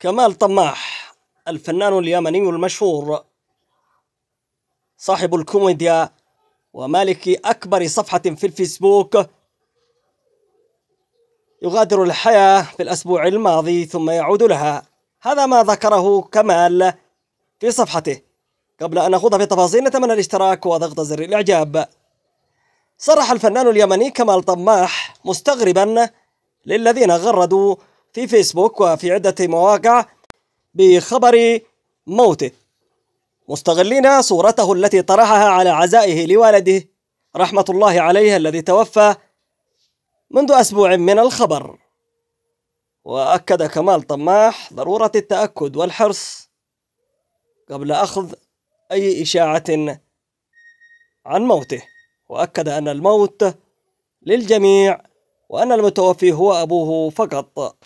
كمال طماح الفنان اليمني المشهور صاحب الكوميديا ومالك أكبر صفحة في الفيسبوك يغادر الحياة في الأسبوع الماضي ثم يعود لها هذا ما ذكره كمال في صفحته قبل أن نخوض في التفاصيل نتمنى الاشتراك وضغط زر الإعجاب صرح الفنان اليمني كمال طماح مستغربا للذين غردوا في فيسبوك وفي عدة مواقع بخبر موته مستغلين صورته التي طرحها على عزائه لوالده رحمة الله عليه الذي توفى منذ أسبوع من الخبر وأكد كمال طماح ضرورة التأكد والحرص قبل أخذ أي إشاعة عن موته وأكد أن الموت للجميع وأن المتوفي هو أبوه فقط